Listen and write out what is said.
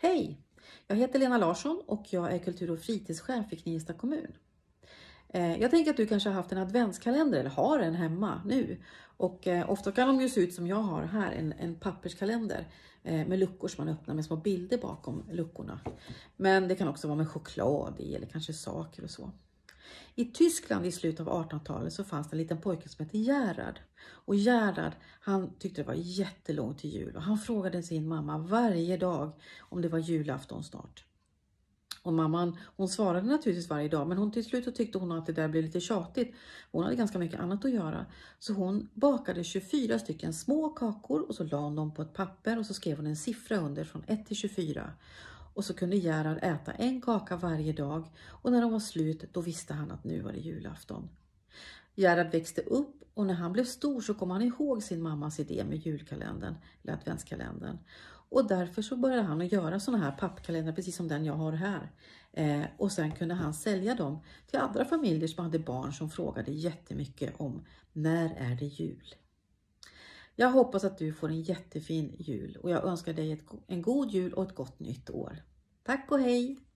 Hej! Jag heter Lena Larsson och jag är kultur och fritidschef i Knivsta kommun. Eh, jag tänker att du kanske har haft en adventskalender eller har en hemma nu. Och eh, ofta kan de ju se ut som jag har här, en, en papperskalender eh, med luckor som man öppnar med små bilder bakom luckorna. Men det kan också vara med choklad i eller kanske saker och så. I Tyskland i slutet av 1800-talet så fanns det en liten pojke som hette Gerhard. Och Gerhard, han tyckte det var jättelångt till jul och han frågade sin mamma varje dag om det var julafton snart. Och mamman, hon svarade naturligtvis varje dag, men hon till slut tyckte hon att det där blev lite tjatigt. Hon hade ganska mycket annat att göra, så hon bakade 24 stycken små kakor och så la hon dem på ett papper och så skrev hon en siffra under från 1 till 24 och så kunde Gerhard äta en kaka varje dag och när de var slut då visste han att nu var det julafton. Gerhard växte upp och när han blev stor så kom han ihåg sin mammas idé med julkalendern, eller adventskalendern. Och därför så började han att göra sådana här pappkalendrar, precis som den jag har här. Eh, och sen kunde han sälja dem till andra familjer som hade barn som frågade jättemycket om när är det jul? Jag hoppas att du får en jättefin jul och jag önskar dig ett, en god jul och ett gott nytt år. Tack och hej!